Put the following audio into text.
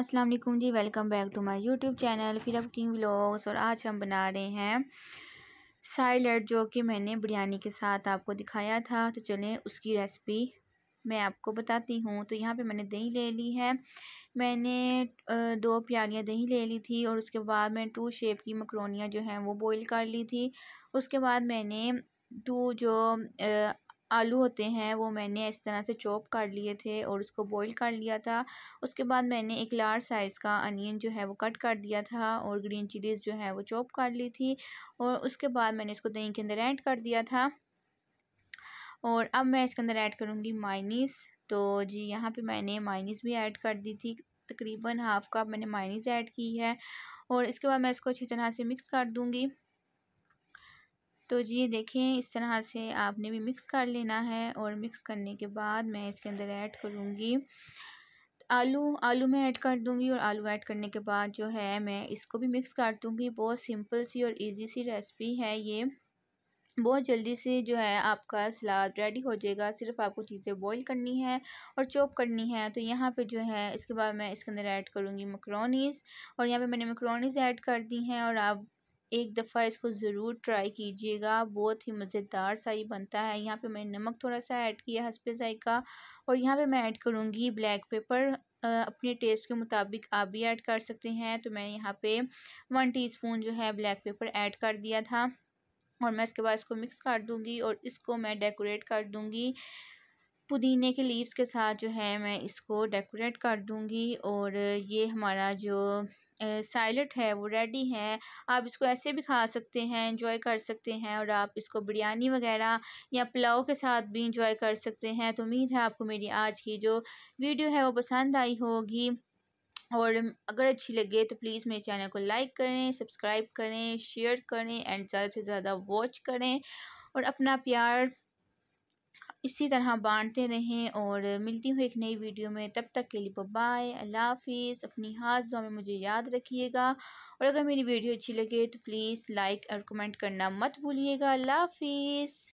अस्सलाम वालेकुम जी welcome back to my YouTube channel फिर अब किंग व्लॉग्स और आज हम बना रहे हैं साइलेट जो कि मैंने बिरयानी के साथ आपको दिखाया था तो चलें उसकी रेसिपी मैं आपको बताती हूँ तो यहाँ पे मैंने दही ले ली है मैंने दो प्यालियाँ दही ले ली थी और उसके बाद मैं टू शेप की मकरोनियाँ जो हैं वो बॉईल कर ली थी उसके बाद मैंने टू जो आलू होते हैं वो मैंने इस तरह से चॉप कर लिए थे और उसको बॉईल कर लिया था उसके बाद मैंने एक लार्ज साइज़ का अनियन जो है वो कट कर दिया था और ग्रीन चिलीज़ जो है वो चॉप कर ली थी और उसके बाद मैंने इसको दही के अंदर ऐड कर दिया था और अब मैं इसके अंदर ऐड करूँगी माइनीस तो जी यहाँ पर मैंने माइनीस भी ऐड कर दी थी तकरीबन हाफ़ कप मैंने माइनीस ऐड की है और इसके बाद मैं इसको अच्छी तरह से मिक्स कर दूँगी तो ये देखें इस तरह से आपने भी मिक्स कर लेना है और मिक्स करने के बाद मैं इसके अंदर ऐड करूँगी आलू आलू मैं ऐड कर दूंगी और आलू ऐड करने के बाद जो है मैं इसको भी मिक्स कर दूंगी बहुत सिंपल सी और इजी सी रेसिपी है ये बहुत जल्दी से जो है आपका सलाद रेडी हो जाएगा सिर्फ आपको चीज़ें बॉईल करनी है और चॉप करनी है तो यहाँ पे जो है इसके बाद मैं इसके अंदर ऐड करूँगी मकरोनीस और यहाँ पे मैंने मकरोनीस ऐड कर दी हैं और आप एक दफ़ा इसको ज़रूर ट्राई कीजिएगा बहुत ही मज़ेदार सा ही बनता है यहाँ पे मैंने नमक थोड़ा सा ऐड किया हंसपे जायका और यहाँ पे मैं ऐड करूँगी ब्लैक पेपर अपने टेस्ट के मुताबिक आप भी ऐड कर सकते हैं तो मैं यहाँ पे वन टीस्पून जो है ब्लैक पेपर ऐड कर दिया था और मैं इसके बाद इसको मिक्स कर दूँगी और इसको मैं डेकोरेट कर दूँगी पुदीने के लीव्स के साथ जो है मैं इसको डेकोरेट कर दूँगी और ये हमारा जो साइलेट है वो रेडी है आप इसको ऐसे भी खा सकते हैं इंजॉय कर सकते हैं और आप इसको बिरयानी वगैरह या पुलाव के साथ भी इंजॉय कर सकते हैं तो उम्मीद है आपको मेरी आज की जो वीडियो है वो पसंद आई होगी और अगर अच्छी लगे तो प्लीज़ मेरे चैनल को लाइक करें सब्सक्राइब करें शेयर करें एंड ज़्यादा से ज़्यादा वॉच करें और अपना प्यार इसी तरह बांटते रहें और मिलती हूँ एक नई वीडियो में तब तक के लिए बाय अल्लाह हाफिज़ अपनी हाथ दो में मुझे याद रखिएगा और अगर मेरी वीडियो अच्छी लगे तो प्लीज़ लाइक और कमेंट करना मत भूलिएगा अल्लाह हाफिज़